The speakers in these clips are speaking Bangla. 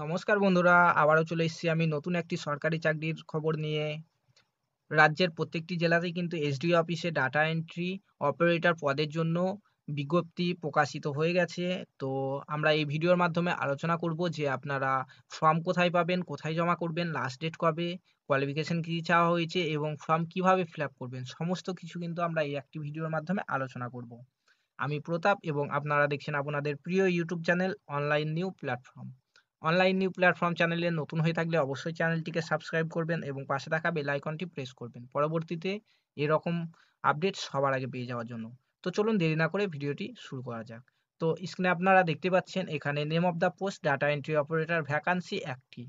নমস্কার বন্ধুরা আবারও চলে এসেছি আমি নতুন একটি সরকারি চাকরির খবর নিয়ে রাজ্যের প্রত্যেকটি জেলাতে কিন্তু এসডিও অফিসে ডাটা এন্ট্রি অপারেটর পদের জন্য বিজ্ঞপ্তি প্রকাশিত হয়ে গেছে তো আমরা এই ভিডিওর মাধ্যমে আলোচনা করব যে আপনারা ফর্ম কোথায় পাবেন কোথায় জমা করবেন লাস্ট ডেট কবে কোয়ালিফিকেশন কী চাওয়া হয়েছে এবং ফর্ম কিভাবে ফিল করবেন সমস্ত কিছু কিন্তু আমরা এই একটি ভিডিওর মাধ্যমে আলোচনা করব আমি প্রতাপ এবং আপনারা দেখছেন আপনাদের প্রিয় YouTube channel online new platform online new platform চ্যানেলে নতুন হয়ে থাকলে অবশ্যই চ্যানেলটিকে সাবস্ক্রাইব করবেন এবং পাশে থাকা বেল আইকনটি প্রেস করবেন পরবর্তীতে এরকম আপডেট সবার আগে পেয়ে যাওয়ার জন্য তো চলুন দেরি না করে ভিডিওটি শুরু করা যাক তো স্ক্রিনে আপনারা দেখতে পাচ্ছেন এখানে name of the post data entry operator vacancy একটি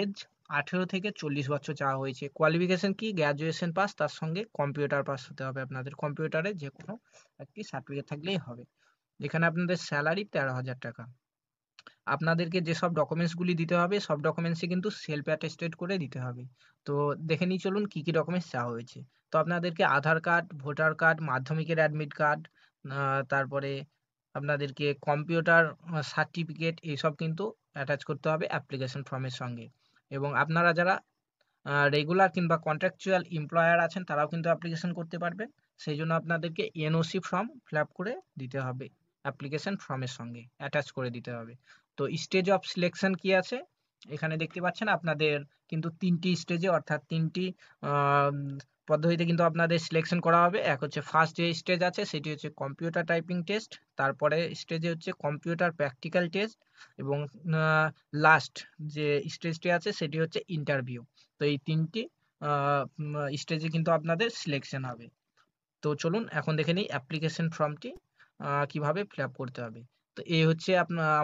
এজ আঠেরো থেকে চল্লিশ বছর চাওয়া হয়েছে কোয়ালিফিকেশন কি গ্র্যাজুয়েশন পাস তার সঙ্গে কম্পিউটার পাস হতে হবে আপনাদের কম্পিউটারে যে কোনো একটি সার্টিফিকেট থাকলেই হবে এখানে আপনাদের স্যালারি তেরো হাজার টাকা আপনাদেরকে যেসব ডকুমেন্টসগুলি দিতে হবে সব ডকুমেন্টসই কিন্তু সেলফ অ্যাটেস্টেড করে দিতে হবে তো দেখে নিই চলুন কী কী ডকুমেন্টস চাওয়া হয়েছে তো আপনাদেরকে আধার কার্ড ভোটার কার্ড মাধ্যমিকের অ্যাডমিট কার্ড তারপরে আপনাদেরকে কম্পিউটার সার্টিফিকেট এইসব কিন্তু অ্যাটাচ করতে হবে অ্যাপ্লিকেশন ফর্মের সঙ্গে এবং আপনারা যারা রেগুলার কিংবা কন্ট্রাকচুয়াল এমপ্লয়ার আছেন তারাও কিন্তু অ্যাপ্লিকেশন করতে পারবেন সেই জন্য আপনাদেরকে এনওসি ফর্ম ফিল করে দিতে হবে অ্যাপ্লিকেশন ফর্মের সঙ্গে অ্যাটাচ করে দিতে হবে তো স্টেজ অফ সিলেকশন কি আছে এখানে দেখতে পাচ্ছেন আপনাদের কিন্তু তিনটি স্টেজে অর্থাৎ তিনটি পদ্ধতিতে কিন্তু আপনাদের সিলেকশন করা হবে এক হচ্ছে ফার্স্ট যে স্টেজ আছে সেটি হচ্ছে কম্পিউটার টাইপিং টেস্ট তারপরে স্টেজে হচ্ছে কম্পিউটার প্র্যাকটিক্যাল টেস্ট এবং লাস্ট যে স্টেজটি আছে সেটি হচ্ছে ইন্টারভিউ তো এই তিনটি স্টেজে কিন্তু আপনাদের সিলেকশন হবে তো চলুন এখন দেখে নিই অ্যাপ্লিকেশন ফর্মটি কিভাবে ফিল করতে হবে তো এই হচ্ছে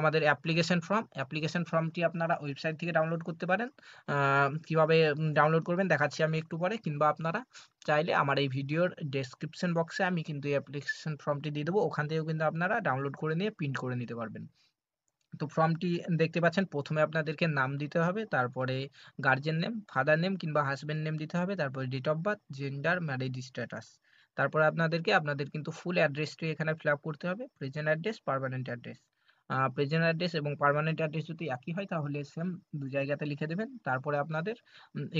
আমাদের অ্যাপ্লিকেশন ফর্ম অ্যাপ্লিকেশন ফর্মটি আপনারা ওয়েবসাইট থেকে ডাউনলোড করতে পারেন কিভাবে ডাউনলোড করবেন দেখাচ্ছি আমি একটু পরে কিংবা আপনারা চাইলে আমার এই ভিডিওর ডেসক্রিপশন বক্সে আমি কিন্তু এই অ্যাপ্লিকেশন ফর্মটি দিয়ে দেবো ওখান থেকেও কিন্তু আপনারা ডাউনলোড করে নিয়ে প্রিন্ট করে নিতে পারবেন তো ফর্মটি দেখতে পাচ্ছেন প্রথমে আপনাদেরকে নাম দিতে হবে তারপরে গার্জেন নেম ফাদার নেম কিংবা হাজব্যান্ড নেম দিতে হবে তারপরে date of birth gender marriage status তারপর আপনাদেরকে আপনাদের কিন্তু ফুল অ্যাড্রেসটি এখানে ফিল আপ করতে হবে present address permanent address present address এবং পার্মানেন্ট অ্যাড্রেস যদি একই হয় তাহলে সেম দু জায়গাতে লিখে দেবেন তারপরে আপনাদের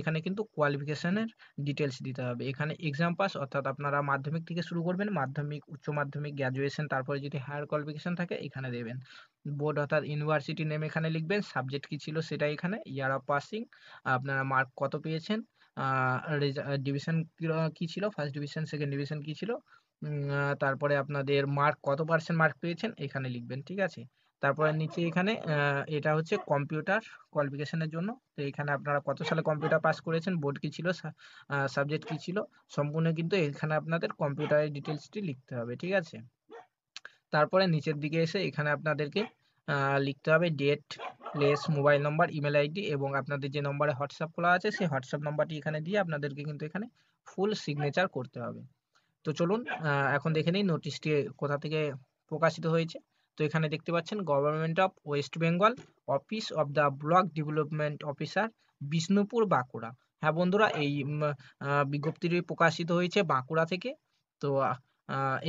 এখানে কিন্তু কোয়ালিফিকেশনের ডিটেলস দিতে হবে এখানে এক্সাম পাস অর্থাৎ আপনারা মাধ্যমিক থেকে শুরু করবেন মাধ্যমিক উচ্চ মাধ্যমিক গ্র্যাজুয়েশন তারপরে যদি হায়ার কোয়ালিফিকেশন থাকে এখানে দেবেন বোর্ড অর্থাৎ ইউনিভার্সিটি নেম এখানে লিখবেন সাবজেক্ট কি ছিল সেটা এখানে ইয়ার অফ পাসিং আপনারা মার্ক কত পেয়েছেন ডিভিশন কি ছিল ফার্স্ট ডিভিশন সেকেন্ড ডিভিশন কি ছিল তারপরে আপনাদের মার্ক কত পার্সেন্ট মার্ক পেয়েছেন এখানে লিখবেন ঠিক আছে তারপরে নিচে এখানে এটা হচ্ছে কম্পিউটার কোয়ালিফিকেশনের জন্য তো এখানে আপনারা কত সালে কম্পিউটার পাস করেছেন বোর্ড কি ছিল সাবজেক্ট কি ছিল সম্পূর্ণ কিন্তু এখানে আপনাদের কম্পিউটারের ডিটেলসটি লিখতে হবে ঠিক আছে তারপরে নিচের দিকে এসে এখানে আপনাদেরকে লিখতে হবে date place mobile number email ID এবং আপনাদের যে নম্বরে হোয়াটসঅ্যাপ খোলা আছে সেই হোয়াটসঅ্যাপ নম্বরটি এখানে দিয়ে আপনাদেরকে কিন্তু এখানে ফুল সিগনেচার করতে হবে তো চলুন এখন দেখে নিই নোটিশটি কোথা থেকে প্রকাশিত হয়েছে তো এখানে দেখতে পাচ্ছেন government of West Bengal office of the block development officer Bishnupur Bankura হ্যাঁ বন্ধুরা এই বিজ্ঞপ্তিটি প্রকাশিত হয়েছে বাঁকুড়া থেকে তো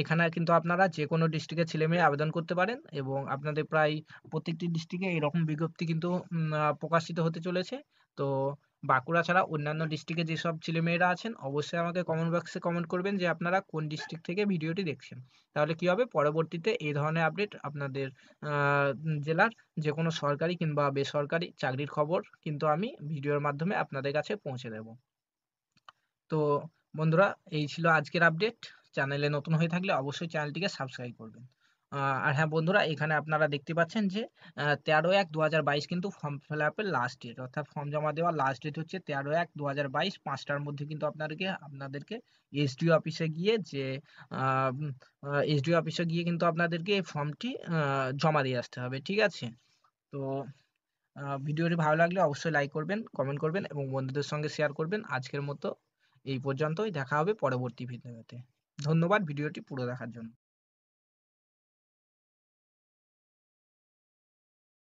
এখানে কিন্তু আপনারা যে কোনো ডিস্ট্রিক্টের মেয়ে আবেদন করতে পারেন এবং আপনাদের প্রায় প্রত্যেকটি ডিস্ট্রিক্টে এরকম বিজ্ঞপ্তি কিন্তু প্রকাশিত হতে চলেছে তো বাঁকুড়া ছাড়া অন্যান্য ডিস্ট্রিক্টে যেসব ছেলেমেয়েরা আছেন অবশ্যই আমাকে কমেন্ট বক্সে কমেন্ট করবেন যে আপনারা কোন ডিস্ট্রিক্ট থেকে ভিডিওটি দেখছেন তাহলে কি হবে পরবর্তীতে এই ধরনের আপডেট আপনাদের জেলার যে কোনো সরকারি কিংবা বেসরকারি চাকরির খবর কিন্তু আমি ভিডিওর মাধ্যমে আপনাদের কাছে পৌঁছে দেব তো বন্ধুরা এই ছিল আজকের আপডেট চ্যানেলে নতুন হয়ে থাকলে অবশ্যই চ্যানেলটিকে সাবস্ক্রাইব করবেন আর হ্যাঁ বন্ধুরা এখানে আপনারা দেখতে পাচ্ছেন যে তেরো এক দু কিন্তু ফর্ম ফিল আপের লাস্ট ডেট অর্থাৎ ফর্ম জমা দেওয়ার লাস্ট ডেট হচ্ছে তেরো এক দু পাঁচটার মধ্যে কিন্তু আপনাদেরকে আপনাদেরকে এসডিও অফিসে গিয়ে যে এসডিও অফিসে গিয়ে কিন্তু আপনাদেরকে এই ফর্মটি জমা দিয়ে আসতে হবে ঠিক আছে তো ভিডিওটি ভালো লাগলে অবশ্যই লাইক করবেন কমেন্ট করবেন এবং বন্ধুদের সঙ্গে শেয়ার করবেন আজকের মতো এই পর্যন্তই দেখা হবে পরবর্তী ভিডিওতে ধন্যবাদ ভিডিওটি পুরো দেখার জন্য